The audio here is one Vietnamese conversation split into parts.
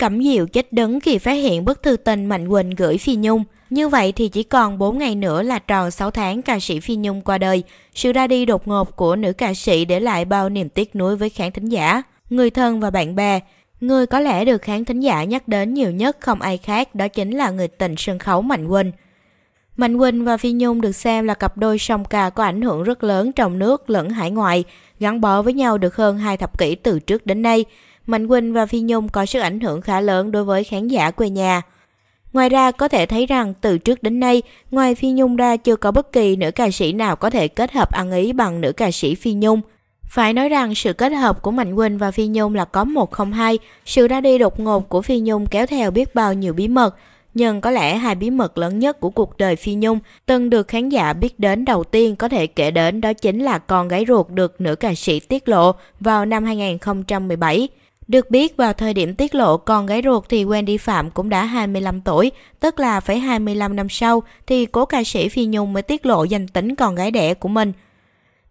Cẩm Diệu chết đứng khi phát hiện bức thư tình Mạnh Quỳnh gửi Phi Nhung. Như vậy thì chỉ còn 4 ngày nữa là tròn 6 tháng ca sĩ Phi Nhung qua đời. Sự ra đi đột ngột của nữ ca sĩ để lại bao niềm tiếc nuối với khán thính giả, người thân và bạn bè. Người có lẽ được khán thính giả nhắc đến nhiều nhất không ai khác đó chính là người tình sân khấu Mạnh Quỳnh. Mạnh Quỳnh và Phi Nhung được xem là cặp đôi song ca có ảnh hưởng rất lớn trong nước lẫn hải ngoại, gắn bó với nhau được hơn hai thập kỷ từ trước đến nay. Mạnh Quỳnh và Phi Nhung có sức ảnh hưởng khá lớn đối với khán giả quê nhà. Ngoài ra có thể thấy rằng từ trước đến nay, ngoài Phi Nhung ra chưa có bất kỳ nữ ca sĩ nào có thể kết hợp ăn ý bằng nữ ca sĩ Phi Nhung. Phải nói rằng sự kết hợp của Mạnh Quỳnh và Phi Nhung là có một không hai, sự ra đi đột ngột của Phi Nhung kéo theo biết bao nhiêu bí mật. Nhưng có lẽ hai bí mật lớn nhất của cuộc đời Phi Nhung từng được khán giả biết đến đầu tiên có thể kể đến đó chính là con gái ruột được nữ ca sĩ tiết lộ vào năm 2017. Được biết vào thời điểm tiết lộ con gái ruột thì Wendy Phạm cũng đã 25 tuổi, tức là phải 25 năm sau thì cố ca sĩ Phi Nhung mới tiết lộ danh tính con gái đẻ của mình.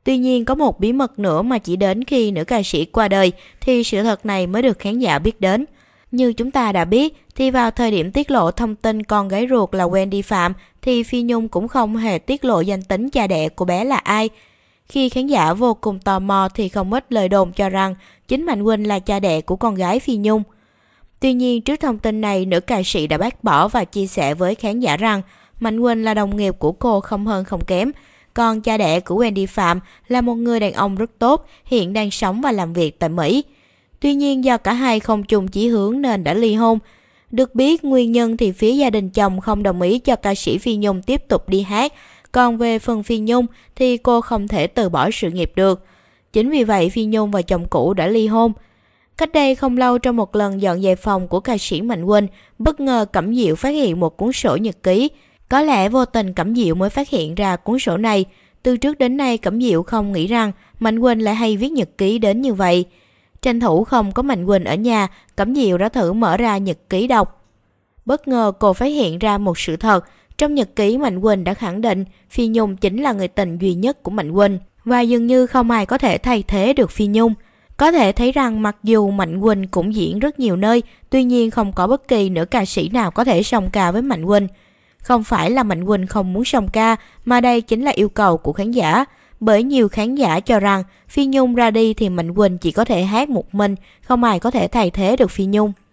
Tuy nhiên có một bí mật nữa mà chỉ đến khi nữ ca sĩ qua đời thì sự thật này mới được khán giả biết đến. Như chúng ta đã biết thì vào thời điểm tiết lộ thông tin con gái ruột là Wendy Phạm thì Phi Nhung cũng không hề tiết lộ danh tính cha đẻ của bé là ai khi khán giả vô cùng tò mò thì không ít lời đồn cho rằng chính Mạnh Huynh là cha đẻ của con gái Phi Nhung. Tuy nhiên, trước thông tin này, nữ ca sĩ đã bác bỏ và chia sẻ với khán giả rằng Mạnh Huynh là đồng nghiệp của cô không hơn không kém. Còn cha đẻ của Wendy Phạm là một người đàn ông rất tốt, hiện đang sống và làm việc tại Mỹ. Tuy nhiên do cả hai không chung chí hướng nên đã ly hôn. Được biết nguyên nhân thì phía gia đình chồng không đồng ý cho ca sĩ Phi Nhung tiếp tục đi hát còn về phần Phi Nhung thì cô không thể từ bỏ sự nghiệp được. Chính vì vậy Phi Nhung và chồng cũ đã ly hôn. Cách đây không lâu trong một lần dọn dẹp phòng của ca sĩ Mạnh Quỳnh, bất ngờ Cẩm Diệu phát hiện một cuốn sổ nhật ký. Có lẽ vô tình Cẩm Diệu mới phát hiện ra cuốn sổ này. Từ trước đến nay Cẩm Diệu không nghĩ rằng Mạnh Quỳnh lại hay viết nhật ký đến như vậy. Tranh thủ không có Mạnh Quỳnh ở nhà, Cẩm Diệu đã thử mở ra nhật ký đọc. Bất ngờ cô phát hiện ra một sự thật – trong nhật ký Mạnh Quỳnh đã khẳng định Phi Nhung chính là người tình duy nhất của Mạnh Quỳnh và dường như không ai có thể thay thế được Phi Nhung. Có thể thấy rằng mặc dù Mạnh Quỳnh cũng diễn rất nhiều nơi, tuy nhiên không có bất kỳ nữ ca sĩ nào có thể song ca với Mạnh Quỳnh. Không phải là Mạnh Quỳnh không muốn song ca, mà đây chính là yêu cầu của khán giả. Bởi nhiều khán giả cho rằng Phi Nhung ra đi thì Mạnh Quỳnh chỉ có thể hát một mình, không ai có thể thay thế được Phi Nhung.